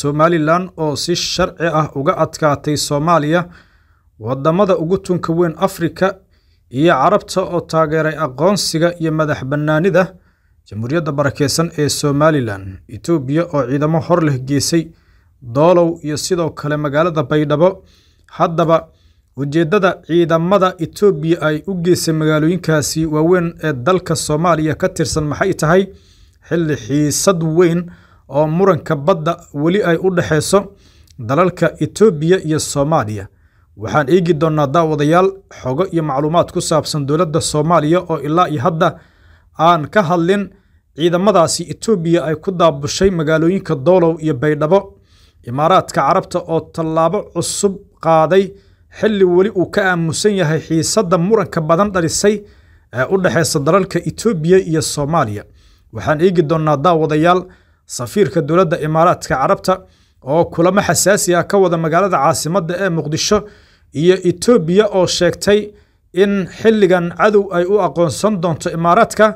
somalilan oo si sharci ah uga adkaatay soomaaliya waddamada ugu tunka weyn afrika iyo carabta oo taageeray aqoonsiga iyo madax bannaanida jamhuuriyadda barakeysan ee somalilan etoobiya oo ciidamo hor leh geesay doolow iyo sidoo kale magaalada baydhabo haddaba ujeeddada ciidamada etoobiya ay u geysay magaalooyinkaasi waaweyn ee dalka soomaaliya ka tirsan maxay tahay xilli xiisad weyn oo muranka badda weli ay u dhexeyso dalalka etoobiya iyo soomaaliya waxaan eegi doonnaa daawadayaal xogo iyo macluumaad ku saabsan dowladda soomaaliya oo ilaa iyo hadda aan ka hadlin ciidamadaasi etoobiya ay ku daabushay magaalooyinka doolow iyo baydhabo imaaraadka carabta oo tallaabo cusub qaaday xilli weli uu ka aamusan yahay xiisadda muranka badan dhalisay ee u dhexaysa dalalka etoobiya iyo soomaaliya waxaan eegi doonnaa daawadayaal safiirka dowladda imaaraadka carabta oo kulamo xasaasi ah ka wada magaalada caasimadda ee muqdisho iyo itoobiya oo sheegtay in xilligan cadow ay u aqoonsan doonto imaaraadka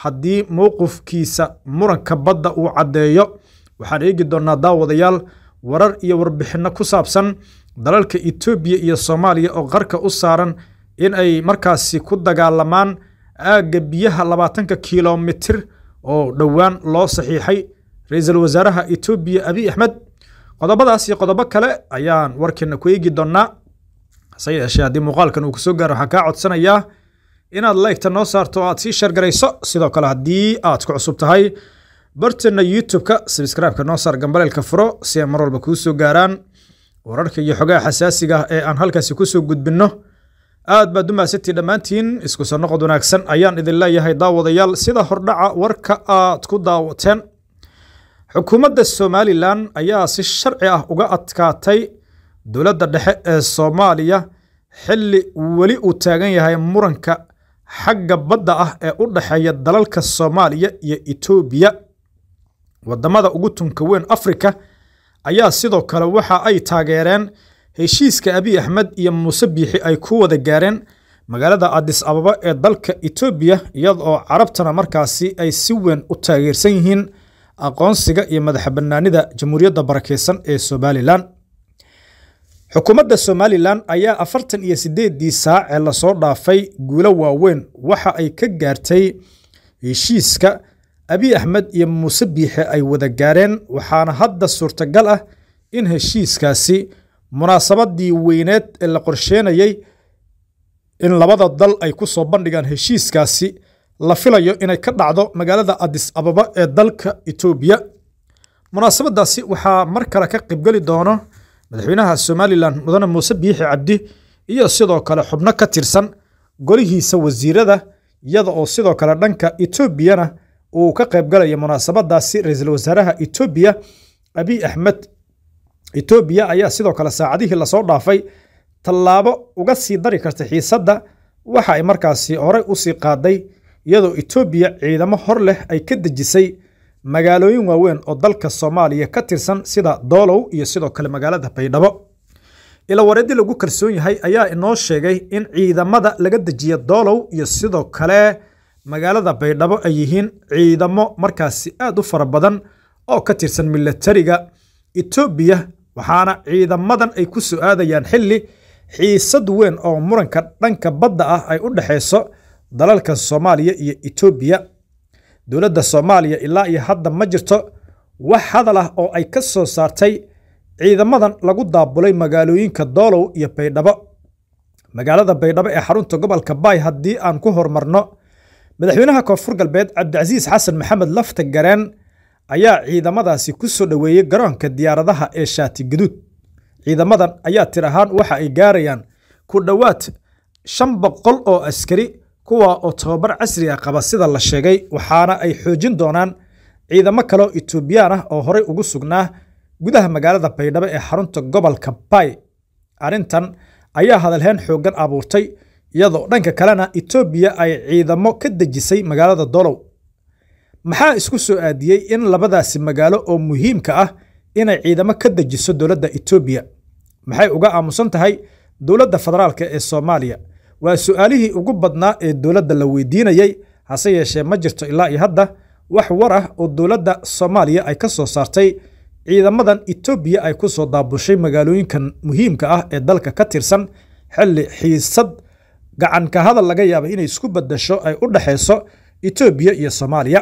haddii mowqifkiisa muranka badda uu caddeeyo waxaan eegi doonnaa daawadayaal warar iyo warbixinno ku saabsan dalalka itoobiya iyo soomaaliya oo qarka u saaran in ay markaasi ku dagaalamaan aagga biyaha labaatanka kilomitir oo dhowaan loo saxiixay ra-iisul wasaaraha etoobiya abiy axmed qodobadaas iyo qodobo kale ayaan warkiina ku eegi doonnaa hase yeeshee haddii muuqaalkan uu kusoo gaaro waxaan kaa codsanayaa inaad laygta noo saarto oo aad sii sheergarayso sidoo kale haddii aad ku cusub tahay barteenna youtube-ka sabskraibka noo saar gambaleelka furo si ay mar walba kuu soo gaaraan wararka iyo xogaha xasaasiga ah ee aan halkaasi ku gudbinno aad baad umahadsantii dhammaantiin isku soo noqod wanaagsan ayaan idin leeyahay daawadayaal sida hordhaca warka aad ku daawateen xukuumadda somalilan ayaa si sharci ah uga adkaatay dowladda dhexe ee soomaaliya xilli weli uu taagan yahay muranka xagga badda ah ee u dhexeeya dalalka soomaaliya iyo itoobiya waddamada ugu tunka weyn afrika ayaa sidoo kale waxa ay taageereen heshiiska abiy axmed iyo muuse biixi ay ku wada gaareen magaalada adis ababa ee dalka itoobiya iyada oo carabtana markaasi ay si weyn u taageersan yihiin aqoonsiga iyo madaxa bannaanida jamhuuriyadda barakeysan ee somalilan xukuumadda somalilan ayaa afartan iyo siddeeddii saac ee lasoo dhaafay guulo waaweyn waxa ay ka gaartay heshiiska abiy axmed iyo muuse biixe ay wada gaareen waxaana hadda suurtagal ah in heshiiskaasi munaasabadii weyneed ee la qorsheenayay in labada dal ay ku soo bandhigaan heshiiskaasi la filayo inay ka dhacdo magaalada adis ababa ee dalka etoobiya munaasabaddaasi waxaa mar kale ka qeybgeli doono madaxweynaha somalilan mudane muuse biixi cabdi iyo sidoo kale xubno ka tirsan golihiisa wasiirada iyada oo sidoo kale dhanka etoobiyana uu ka qaybgalaya munaasabadaasi ra-iisul wasaaraha etoobiya abiy axmed etoobiya ayaa sidoo kale saacadihii lasoo dhaafay tallaabo uga sii dari karta xiisadda waxa ay markaasi horey usii qaaday iyadoo Itoobiya ciidamo hor leh ay ka dejisay magaalooyin waaweyn oo dalka Soomaaliya ka tirsan sida Doolow iyo sidoo kale magaalada Baydhabo ila wareedii lagu kalsoon yahay ayaa inoo sheegay in ciidamada laga dejiya Doolow iyo sidoo kale magaalada Baydhabo ay yihiin ciidamo markaasi aad u fara badan oo ka tirsan milatariga Itoobiya waxaana ciidamadan ay ku soo aadayaan xilli xiisad weyn oo muranka dhanka badda ah ay u dhexayso dalalka soomaaliya iyo etoobiya dowladda soomaaliya ilaa iyo hadda ma jirto wax hadal ah oo ay ka soo saartay ciidamadan lagu daabulay magaalooyinka doolow iyo baydhabo magaalada baydhabo ee xarunta gobolka baay haddii aan ku horumarno madaxweynaha koonfur galbeed cabdicasiis xasan maxamed lafta gareen ayaa ciidamadaasi ku soo dhoweeyey garoonka diyaaradaha ee shaati gaduud ciidamadan ayaa tir ahaan waxa ay gaarayaan ku dhowaad shan boqol oo askari kuwa oo tababar casri ah qaba sida la sheegay waxaana ay xoojin doonaan ciidamo kaleo itoobiyaan ah oo horay ugu sugnaa gudaha magaalada baydhabo ee xarunta gobolka bay arrintan ayaa hadalheen xooggan abuurtay iyadoo dhanka kalena itoobiya ay ciidamo ka dejisay magaalada dolow maxaa isku soo aadiyey in labadaasi magaalo oo muhiimka ah inay ciidamo ka dejiso dowladda itoobiya maxay uga aamusan tahay dowladda federaalk ee soomaaliya waa su'aalihii ugu badnaa ee dowladda la weydiinayey hase yeeshee ma jirto ilaa iyo hadda wax war ah oo dowladda soomaaliya ay ka soo saartay ciidamadan itoobiya ay ku soo daabushay magaalooyinkan muhiimka ah ee dalka ka tirsan xilli xiisad gacanka hadal laga yaabay inay isku badasho ay u dhexayso itoobiya iyo soomaaliya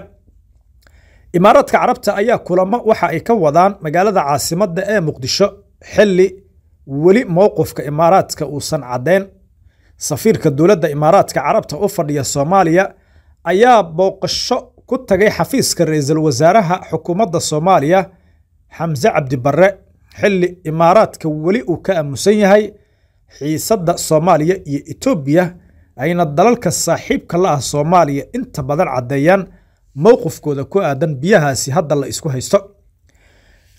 imaaraadka carabta ayaa kulamo waxa ay ka wadaan magaalada caasimadda ee muqdisho xilli weli mowqufka imaaraadka uusan caddayn safiirka dowladda imaaraadka carabta u fadhiya soomaaliya ayaa booqasho ku tagay xafiiska ra-iisal wasaaraha xukuumadda soomaaliya xamse cabdibarre xilli imaaraadka weli uu ka aamusan yahay xiisadda soomaaliya iyo etoobiya ayna dalalka saaxiibka la ah soomaaliya inta badan caddeeyaan mowqifkooda ku aadan biyahaasi hadda la isku haysto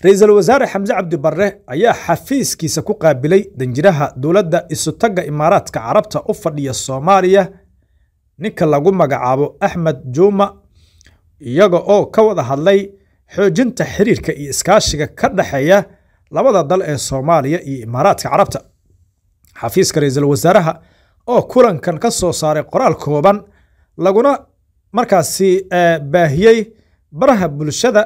ra-iisul wasaare xamse cabdibarre ayaa xafiiskiisa ku qaabilay danjiraha dowladda isutagga imaaraadka carabta u fadhiya soomaaliya ninka lagu magacaabo axmed juuma iyaga oo ka wada hadlay xoojinta xiriirka iyo iskaashiga ka dhexeeya labada dal ee soomaaliya iyo imaaraadka carabta xafiiska ra-iisul wasaaraha oo kulankan ka soo saaray qoraal kooban laguna markaasi eh, baahiyey baraha bulshada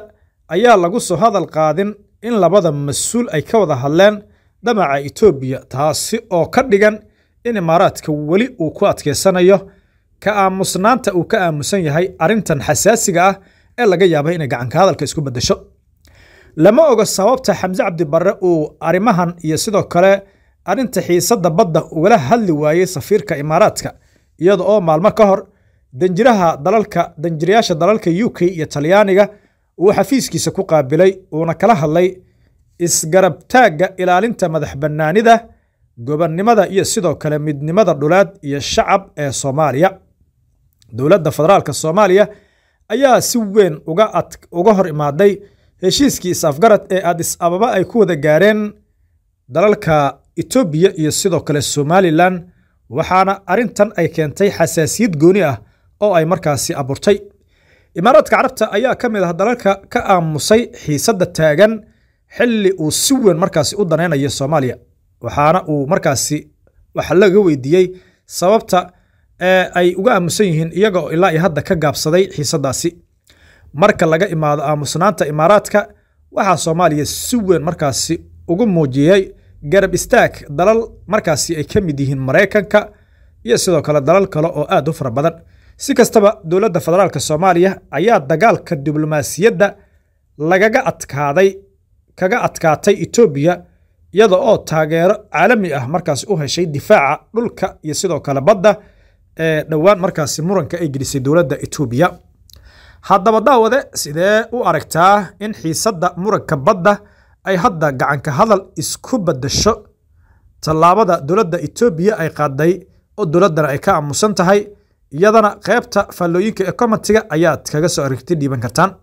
ayaa lagu soo hadal qaadin in labada mas-uul ay ka wada hadleen dhamaca itoobiya taasi oo ka dhigan in imaaraadka weli uu ku adkaysanayo ka aamusnaanta uu ka aamusan yahay arrintan xasaasiga ah ee laga yaabay inay gacanka hadalka isku beddesho lama oga sababta xamse cabdibarre uu arrimahan iyo sidoo kale arrinta xiisadda badda ugala hadli waayey safiirka imaaraadka iyada oo maalmo ka hor danjiraha dalalka danjirayaasha dalalka u k iyo talyaaniga uu xafiiskiisa ku qaabilay uuna kala hadlay isgarab ilaalinta madax bannaanida gobonnimada iyo sidoo kale midnimada dhulaad iyo shacab ee soomaaliya dowladda federaalka soomaaliya ayaa si weyn uga hor imaaday heshiiskii is-afgarad ee adis ababa ay ku wada gaareen dalalka etoobiya iyo sidoo kale somalilan waxaana arrintan ay keentay xasaasiyad gooni ah oo ay markaasi abuurtay imaaraadka carabta ayaa ka mid ah dalalka ka aamusay xiisadda taagan xilli uu si weyn markaasi u danaynayo soomaaliya waxaana uu markaasi wax laga weydiiyey sababta ee eh, ay uga aamusan yihiin iyaga oo ilaa iyo hadda ka gaabsaday xiisadaasi marka laga imaado aamusnaanta imaaraadka waxaa soomaaliya si weyn markaasi ugu muujiyey garab istaag dalal markaasi ay ka mid yihiin maraykanka iyo sidoo kale dalal kale oo aad u fara badan si kastaba dowladda federaalk soomaaliya ayaa dagaalka diblomaasiyadda lagaga adkaaday kaga adkaatay etoobiya iyada oo taageero caalami ah markaasi u heshay difaaca dhulka iyo sidoo kale badda ee dhowaan markaasi muranka ay gelisay dowladda etoobiya haddaba daawade sidee u aragtaa in xiisadda muranka badda ay hadda gacanka hadal isku baddasho tallaabada dowladda etoobiya ay qaaday oo dowladdana ay ka aamusan tahay iyadana qaybta faallooyinka ee kommentiga ayaad kaga soo aragti dhiiban kartaan